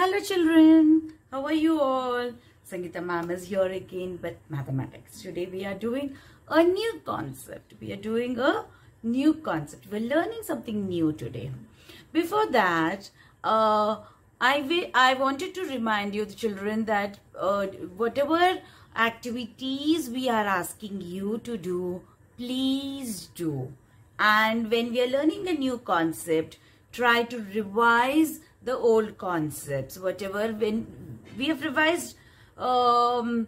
Hello children, how are you all? Sangeeta ma'am is here again with mathematics. Today we are doing a new concept. We are doing a new concept. We're learning something new today. Before that, uh, I, I wanted to remind you the children that uh, whatever activities we are asking you to do, please do. And when we are learning a new concept, try to revise the old concepts, whatever. When we have revised um,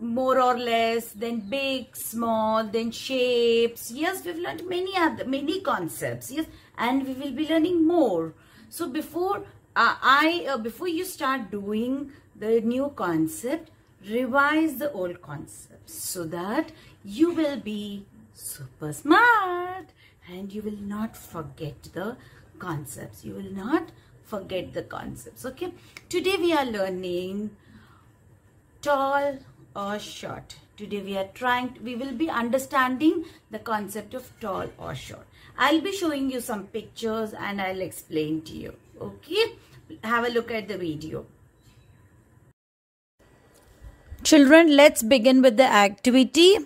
more or less, then big, small, then shapes. Yes, we've learned many other many concepts. Yes, and we will be learning more. So before uh, I uh, before you start doing the new concept, revise the old concepts so that you will be super smart and you will not forget the concepts. You will not forget the concepts. Okay. Today we are learning tall or short. Today we are trying, to, we will be understanding the concept of tall or short. I'll be showing you some pictures and I'll explain to you. Okay. Have a look at the video. Children, let's begin with the activity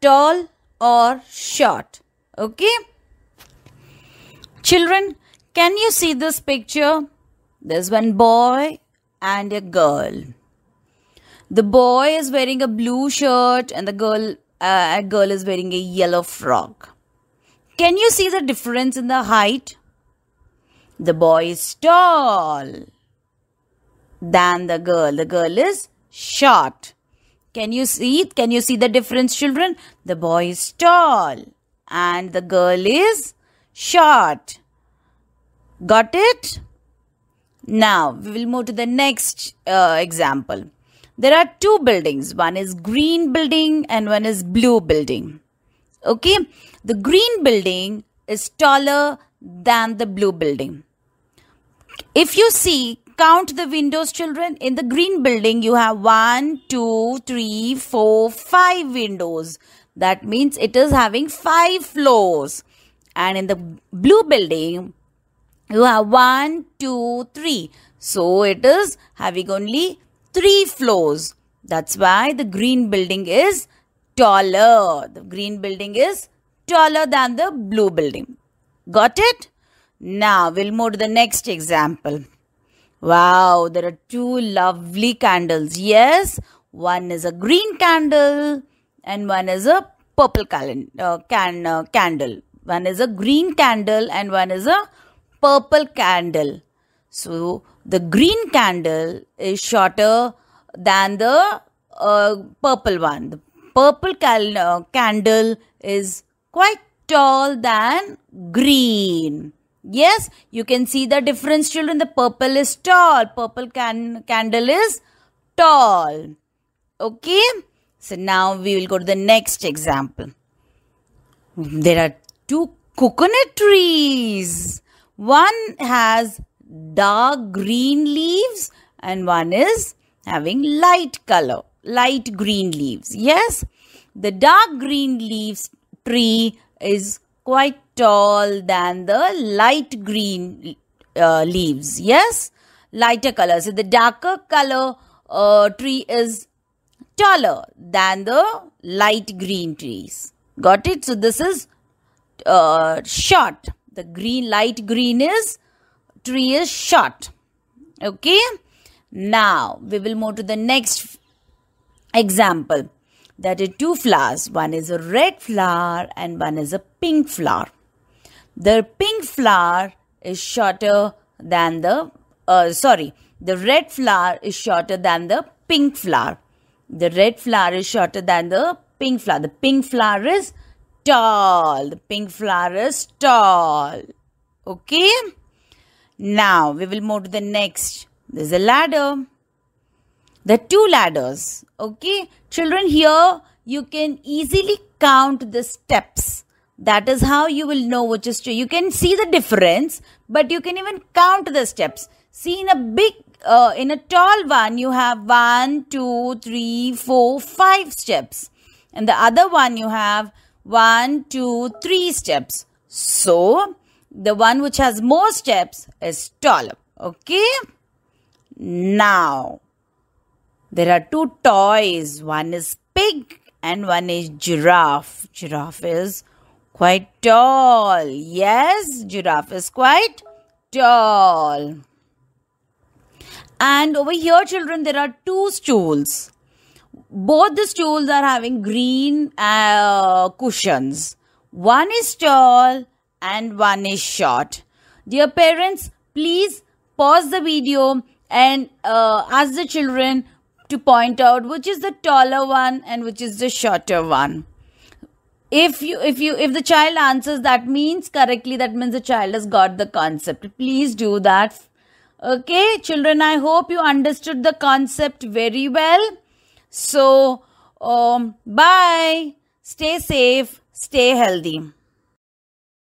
tall or short. Okay? Children, can you see this picture? There's one boy and a girl. The boy is wearing a blue shirt and the girl uh, a girl is wearing a yellow frock. Can you see the difference in the height? The boy is tall than the girl. The girl is short. Can you see? Can you see the difference, children? The boy is tall and the girl is short. Got it? Now, we will move to the next uh, example. There are two buildings. One is green building and one is blue building. Okay? The green building is taller than the blue building. If you see, count the windows children. In the green building, you have one, two, three, four, five windows. That means it is having 5 floors. And in the blue building, you have one, two, three. So it is having only three floors. That's why the green building is taller. The green building is taller than the blue building. Got it? Now we'll move to the next example. Wow, there are two lovely candles. Yes, one is a green candle and one is a purple can, uh, can uh, candle. One is a green candle and one is a purple candle. So the green candle is shorter than the uh, purple one. The purple cal- uh, candle is quite tall than green. Yes, you can see the difference, children. The purple is tall, purple can- candle is tall. Okay, so now we will go to the next example. There are two coconut trees. One has dark green leaves and one is having light color, light green leaves. Yes, the dark green leaves tree is quite tall than the light green uh, leaves. Yes, lighter color. So the darker color uh, tree is taller than the light green trees. Got it? So this is uh, short the green light green is tree is short okay now we will move to the next example that is two flowers one is a red flower and one is a pink flower the pink flower is shorter than the uh, sorry the red flower is shorter than the pink flower the red flower is shorter than the pink flower the pink flower is tall. The pink flower is tall. Okay. Now we will move to the next. There's a ladder. The two ladders. Okay. Children, here you can easily count the steps. That is how you will know which is true. You can see the difference, but you can even count the steps. See in a big, uh, in a tall one, you have one, two, three, four, five steps. And the other one you have one, two, three steps. So, the one which has more steps is taller. Okay? Now, there are two toys. One is pig and one is giraffe. Giraffe is quite tall. Yes, giraffe is quite tall. And over here, children, there are two stools both the stools are having green uh, cushions. One is tall and one is short. Dear parents, please pause the video and uh, ask the children to point out which is the taller one and which is the shorter one. If you if you if the child answers that means correctly that means the child has got the concept. Please do that. Okay children I hope you understood the concept very well. So, um, bye. Stay safe. Stay healthy.